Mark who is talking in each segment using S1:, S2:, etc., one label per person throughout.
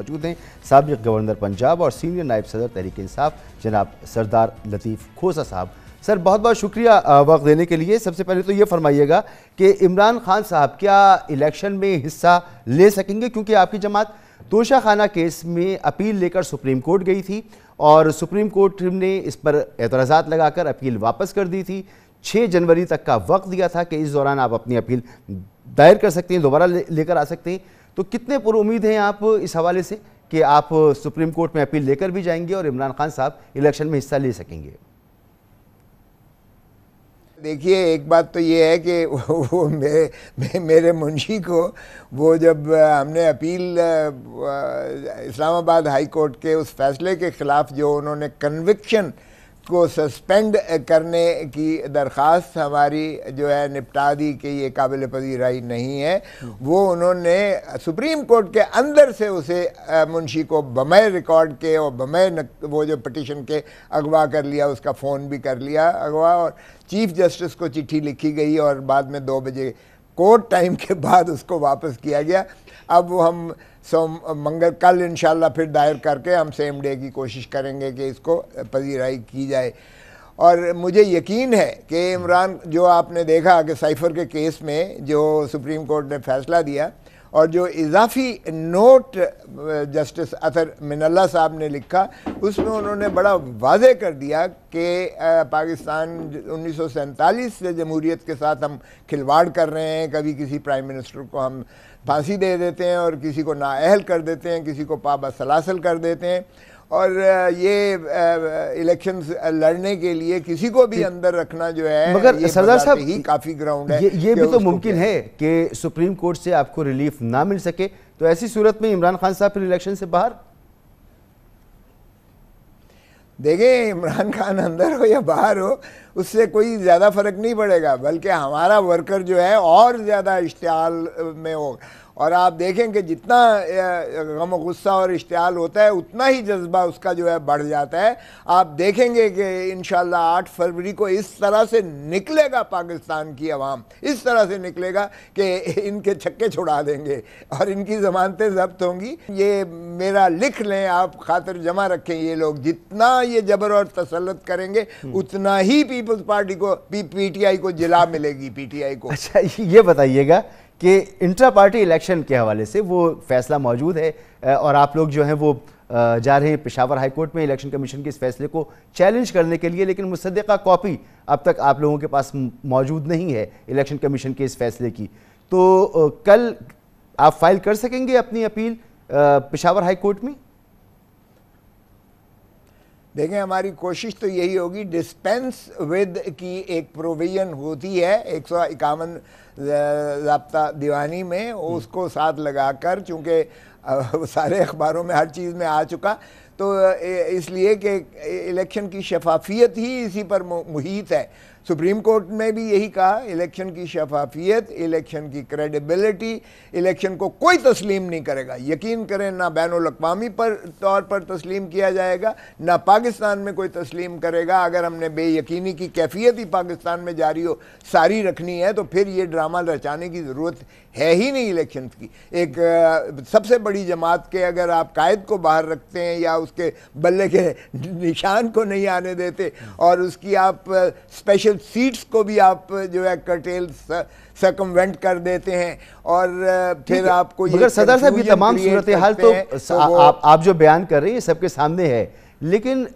S1: मौजूद हैं सबक गवर्नर पंजाब और सीनियर नायब सदर तहरीक इंसाफ जनाब सरदार लतीफ़ खोसा साहब सर बहुत बहुत शुक्रिया वक्त देने के लिए सबसे पहले तो ये फरमाइएगा कि इमरान खान साहब क्या इलेक्शन में हिस्सा ले सकेंगे क्योंकि आपकी जमात तोशा खाना केस में अपील लेकर सुप्रीम कोर्ट गई थी और सुप्रीम कोर्ट ने इस पर एतराज़ा लगाकर अपील वापस कर दी थी छः जनवरी तक का वक्त दिया था कि इस दौरान आप अपनी अपील दायर कर सकते हैं दोबारा लेकर आ सकते हैं तो कितने पर उम्मीद हैं आप इस हवाले से कि आप सुप्रीम कोर्ट में अपील लेकर भी जाएंगे और इमरान खान साहब इलेक्शन में हिस्सा ले सकेंगे
S2: देखिए एक बात तो ये है कि वो मेरे मेरे मुंशी को वो जब हमने अपील इस्लामाबाद हाई कोर्ट के उस फैसले के ख़िलाफ़ जो उन्होंने कन्विक्शन को सस्पेंड करने की दरख्वास्त हमारी जो है निपटा दी कि ये काबिल पजीराई नहीं है वो उन्होंने सुप्रीम कोर्ट के अंदर से उसे मुंशी को बमय रिकॉर्ड के और बमय वो जो पटिशन के अगवा कर लिया उसका फ़ोन भी कर लिया अगवा और चीफ जस्टिस को चिट्ठी लिखी गई और बाद में दो बजे कोर्ट टाइम के बाद उसको वापस किया गया अब वो हम सो मंगल कल इन फिर दायर करके हम सेम डे की कोशिश करेंगे कि इसको पजीराई की जाए और मुझे यकीन है कि इमरान जो आपने देखा कि साइफर के केस में जो सुप्रीम कोर्ट ने फैसला दिया और जो इजाफी नोट जस्टिस अतर मिनल्ला साहब ने लिखा उसमें उन्होंने बड़ा वाजे कर दिया कि पाकिस्तान उन्नीस से जमहूरीत के साथ हम खिलवाड़ कर रहे हैं कभी किसी प्राइम मिनिस्टर को हम फांसी दे देते हैं और किसी को नाअहल कर देते हैं किसी को पाबा सलासल कर देते हैं और ये इलेक्शन लड़ने के लिए किसी को भी अंदर रखना जो है मगर सरदार साहब ही काफी ग्राउंड है ये, ये भी तो मुमकिन
S1: है कि सुप्रीम कोर्ट से आपको रिलीफ ना मिल सके तो ऐसी सूरत में इमरान खान साहब फिर इलेक्शन
S2: से बाहर देखें इमरान खान अंदर हो या बाहर हो उससे कोई ज़्यादा फ़र्क नहीं पड़ेगा बल्कि हमारा वर्कर जो है और ज़्यादा इश्तियाल में होगा और आप देखें कि जितना गम गुस्सा और इश्तियाल होता है उतना ही जज्बा उसका जो है बढ़ जाता है आप देखेंगे कि इन आठ फरवरी को इस तरह से निकलेगा पाकिस्तान की आवाम इस तरह से निकलेगा कि इनके छक्के छुड़ा देंगे और इनकी ज़मानतें जब्त होंगी ये मेरा लिख लें आप खातर जमा रखें ये लोग जितना ये जबर और तसलत करेंगे हम्म। उतना ही पीपल्स पार्टी को पी पी को जिला मिलेगी पी
S1: को अच्छा ये बताइएगा कि इंट्रा पार्टी इलेक्शन के हवाले से वो फैसला मौजूद है और आप लोग जो हैं वो जा रहे हैं पेशावर हाई कोर्ट में इलेक्शन कमीशन के इस फैसले को चैलेंज करने के लिए लेकिन मुसदा कॉपी अब तक आप लोगों के पास मौजूद नहीं है इलेक्शन कमीशन के इस फैसले की तो कल आप फाइल कर सकेंगे अपनी अपील पेशावर हाई
S2: कोर्ट में देखें हमारी कोशिश तो यही होगी डिस्पेंस विद की एक प्रोविज़न होती है एक सौ इक्यावन जबता दीवानी में हम्म। उसको साथ लगाकर चूँकि सारे अखबारों में हर चीज़ में आ चुका तो इसलिए कि इलेक्शन की शफाफियत ही इसी पर मुहित है सुप्रीम कोर्ट ने भी यही कहा इलेक्शन की शफाफियत इलेक्शन की क्रेडिबिलिटी इलेक्शन को कोई तस्लीम नहीं करेगा यकीन करें ना बैन अवी पर तौर पर तस्लीम किया जाएगा ना पाकिस्तान में कोई तस्लीम करेगा अगर हमने बेयकीनी की कैफियत ही पाकिस्तान में जारी हो सारी रखनी है तो फिर ये ड्रामा रचाने की ज़रूरत है ही नहीं इलेक्शन की एक सबसे बड़ी जमात के अगर आप कायद को बाहर रखते हैं या उसके बल्ले के निशान को नहीं आने देते और उसकी आप स्पेशल प्रेसिडेंशियल सीट्स को भी आप जो है कटेल सकमवेंट कर देते हैं और फिर आपको मगर सदर साहब ये तमाम सूरत हाल तो, तो आप,
S1: आप जो बयान कर रही हैं सबके सामने है लेकिन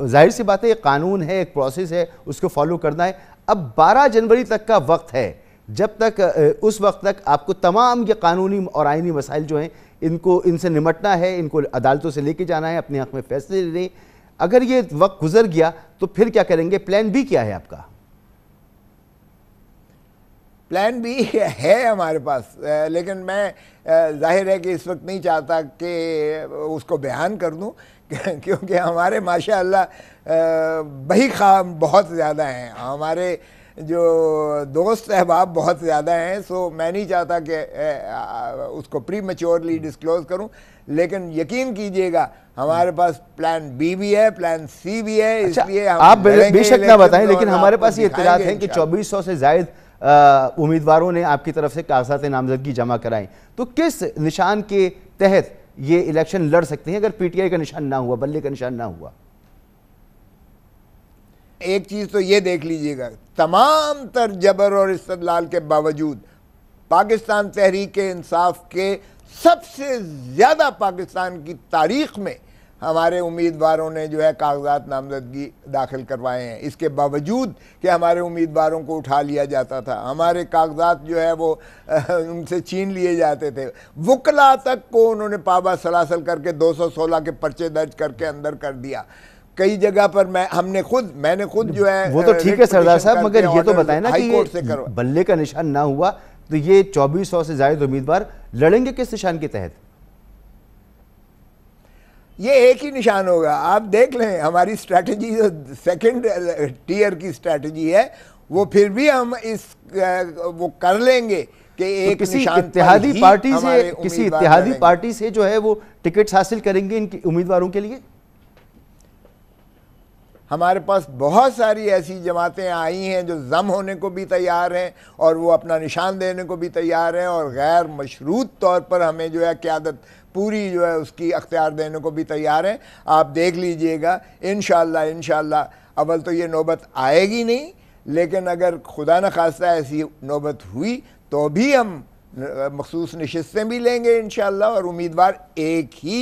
S1: जाहिर सी बात है एक कानून है एक प्रोसेस है उसको फॉलो करना है अब 12 जनवरी तक का वक्त है जब तक उस वक्त तक आपको तमाम ये कानूनी और आइनी मसाइल जो हैं इनको इनसे निमटना है इनको अदालतों से लेके जाना है अपने हक में फैसले लेने अगर ये वक्त गुजर गया तो फिर क्या करेंगे प्लान भी क्या है आपका
S2: प्लान भी है हमारे पास लेकिन मैं जाहिर है कि इस वक्त नहीं चाहता कि उसको बयान कर दूं क्योंकि हमारे माशा बही खाम बहुत ज़्यादा हैं हमारे जो दोस्त अहबाब बहुत ज़्यादा हैं सो मैं नहीं चाहता कि उसको प्री मच्योरली डिस्क्लोज़ करूं लेकिन यकीन कीजिएगा हमारे पास प्लान बी भी है प्लान सी भी है अच्छा, इसलिए आप बेशक ना बताएं लेकिन हमारे पास ये इतलात है कि
S1: 2400 से ज़्यादा उम्मीदवारों ने आपकी तरफ से कागजात नामजदगी जमा कराई तो किस निशान के तहत ये इलेक्शन लड़ सकते हैं अगर पीटीआई का निशान ना हुआ बल्ले का निशान ना हुआ
S2: एक चीज तो ये देख लीजिएगा तमाम तर जबर और इस्तलाल के बावजूद पाकिस्तान तहरीक इंसाफ के सबसे ज्यादा पाकिस्तान की तारीख में हमारे उम्मीदवारों ने जो है कागजात नामजदगी दाखिल करवाए हैं इसके बावजूद कि हमारे उम्मीदवारों को उठा लिया जाता था हमारे कागजात जो है वो उनसे छीन लिए जाते थे वकला तक को उन्होंने पाबा सलासल करके 216 के पर्चे दर्ज करके अंदर कर दिया कई जगह पर मैं हमने खुद मैंने खुद जो है वो तो ठीक है सरदार साहब मगर ये तो बताए ना कि से
S1: बल्ले का निशान ना हुआ तो ये चौबीस से ज्यादा उम्मीदवार लड़ेंगे किस निशान के तहत
S2: ये एक ही निशान होगा आप देख लें हमारी स्ट्रैटेजी जो सेकंड टीयर uh, की स्ट्रैटेजी है वो फिर भी हम इस uh, वो कर लेंगे कि तो एक तो किसी इतिहादी पार्टी से किसी इतिहादी
S1: पार्टी से जो है वो टिकट्स हासिल
S2: करेंगे इनके उम्मीदवारों के लिए हमारे पास बहुत सारी ऐसी जमातें आई हैं जो ज़म होने को भी तैयार हैं और वो अपना निशान देने को भी तैयार हैं और गैर मशरूत तौर पर हमें जो है क्यादत पूरी जो है उसकी अख्तियार देने को भी तैयार हैं आप देख लीजिएगा इन शाला अवल तो ये नौबत आएगी नहीं लेकिन अगर खुदा न खास्ता ऐसी नौबत हुई तो भी हम मखसूस नशस्तें भी लेंगे इन और उम्मीदवार एक ही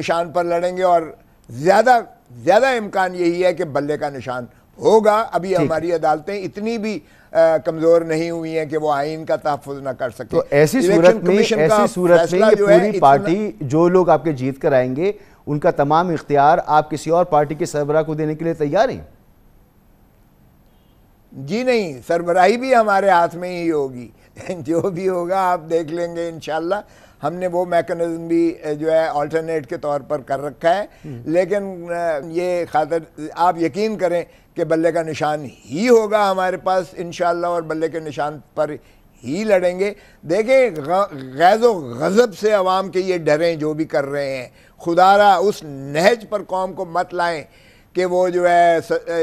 S2: निशान पर लड़ेंगे और ज़्यादा ज़्यादा इम्कान यही है कि बल्ले का निशान होगा अभी हमारी अदालतें इतनी भी कमज़ोर नहीं हुई हैं कि वो आइन का तहफ़ ना कर सके तो ऐसी सूरत में ऐसी सूरत में ये पूरी पार्टी
S1: जो लोग आपके जीत कर आएंगे उनका तमाम इख्तियार आप किसी और पार्टी के सरबराह को देने के लिए
S2: तैयार हैं जी नहीं सरबराही भी हमारे हाथ में ही होगी जो भी होगा आप देख लेंगे इन हमने वो मैकेनिज्म भी जो है ऑल्टरनेट के तौर पर कर रखा है हम्म। लेकिन ये खातर आप यकीन करें कि बल्ले का निशान ही होगा हमारे पास इन और बल्ले के निशान पर ही लड़ेंगे देखें गैज़ गज़ब से आवाम के ये डरें जो भी कर रहे हैं खुदारा उस नहज पर कौम को मत लाएं कि वो जो है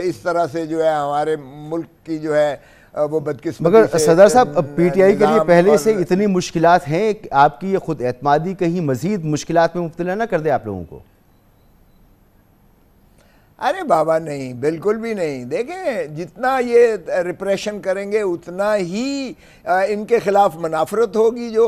S2: इस तरह से जो है हमारे मुल्क की जो है वो बदकिस्मत मगर सदर साहब पीटीआई के लिए पहले
S1: से इतनी मुश्किल हैं आपकी ये खुद एतमादी कहीं मजीद मुश्किल
S2: में मुबतला ना कर दे आप लोगों को अरे बाबा नहीं बिल्कुल भी नहीं देखें जितना ये रिप्रेशन करेंगे उतना ही इनके ख़िलाफ़ मुनाफरत होगी जो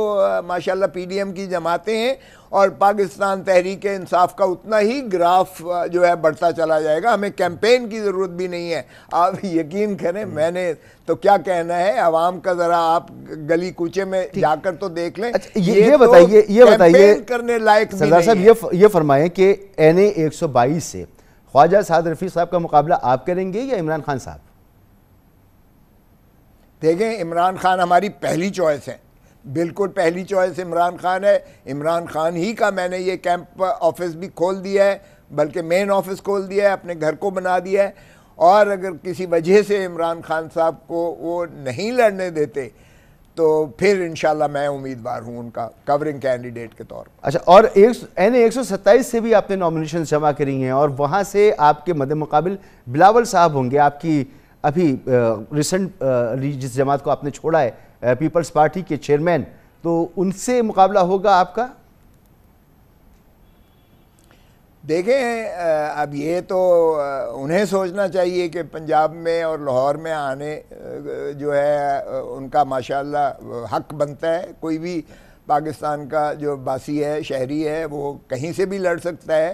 S2: माशाल्लाह पीडीएम की जमातें हैं और पाकिस्तान तहरीक इंसाफ का उतना ही ग्राफ जो है बढ़ता चला जाएगा हमें कैंपेन की ज़रूरत भी नहीं है आप यकीन करें हम्म। मैंने तो क्या कहना है आवाम का ज़रा आप गली कूचे में जाकर तो देख लें अच्छा, ये, ये बताइए तो ये बताइए तो करने लायक साहब ये
S1: ये फरमाएं कि एन ए से ख्वाजा साद रफ़ी साहब का मुकाबला
S2: आप करेंगे या इमरान खान साहब देखें इमरान खान हमारी पहली चॉइस है बिल्कुल पहली चॉइस इमरान खान है इमरान खान ही का मैंने ये कैंप ऑफिस भी खोल दिया है बल्कि मेन ऑफिस खोल दिया है अपने घर को बना दिया है और अगर किसी वजह से इमरान खान साहब को वो नहीं लड़ने देते तो फिर इनशाला मैं उम्मीदवार हूँ उनका कवरिंग कैंडिडेट के तौर पर
S1: अच्छा और एक एन एक सौ सत्ताईस से भी आपने नॉमिनेशन जमा करी हैं और वहाँ से आपके मद मुकाबिल बिलावल साहब होंगे आपकी अभी रिसेंट जिस जमात को आपने छोड़ा है पीपल्स पार्टी के चेयरमैन तो उनसे मुकाबला होगा आपका
S2: देखें अब ये तो उन्हें सोचना चाहिए कि पंजाब में और लाहौर में आने जो है उनका माशाल्लाह हक बनता है कोई भी पाकिस्तान का जो बासी है शहरी है वो कहीं से भी लड़ सकता है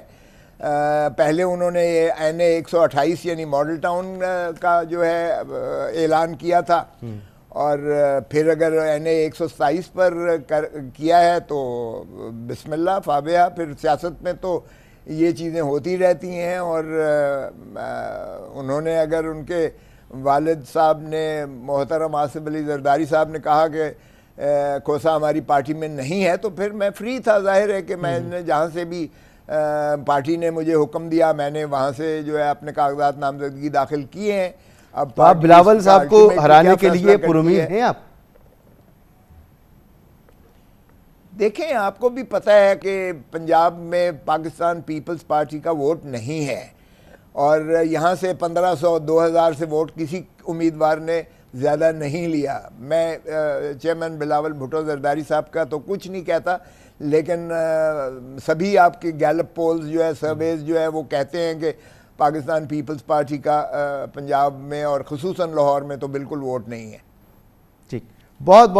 S2: पहले उन्होंने ये एन ए एक यानी मॉडल टाउन का जो है ऐलान किया था हम्म। और फिर अगर एन ए एक पर कर किया है तो बिसमिल्ला फाबिया फिर सियासत में तो ये चीज़ें होती रहती हैं और उन्होंने अगर उनके वालद साहब ने मोहतरम आसिफ अली जरदारी साहब ने कहा कि कोसा हमारी पार्टी में नहीं है तो फिर मैं फ्री था जाहिर है कि मैंने हम्म। जहाँ से भी पार्टी ने मुझे हुक्म दिया मैंने वहाँ से जो है अपने कागजात नामजदगी दाखिल किए हैं अब तो आप बिलावल साहब को हराने के लिए पुरुमी हैं आप देखें आपको भी पता है कि पंजाब में पाकिस्तान पीपल्स पार्टी का वोट नहीं है और यहाँ से 1500 2000 से वोट किसी उम्मीदवार ने ज़्यादा नहीं लिया मैं चेयरमैन बिलावल भुटो जरदारी साहब का तो कुछ नहीं कहता लेकिन सभी आपके गैलप पोल्स जो है सर्वेज जो है वो कहते हैं कि पाकिस्तान पीपल्स पार्टी का पंजाब में और खसूस लाहौर में तो बिल्कुल वोट नहीं है ठीक बहुत बहुत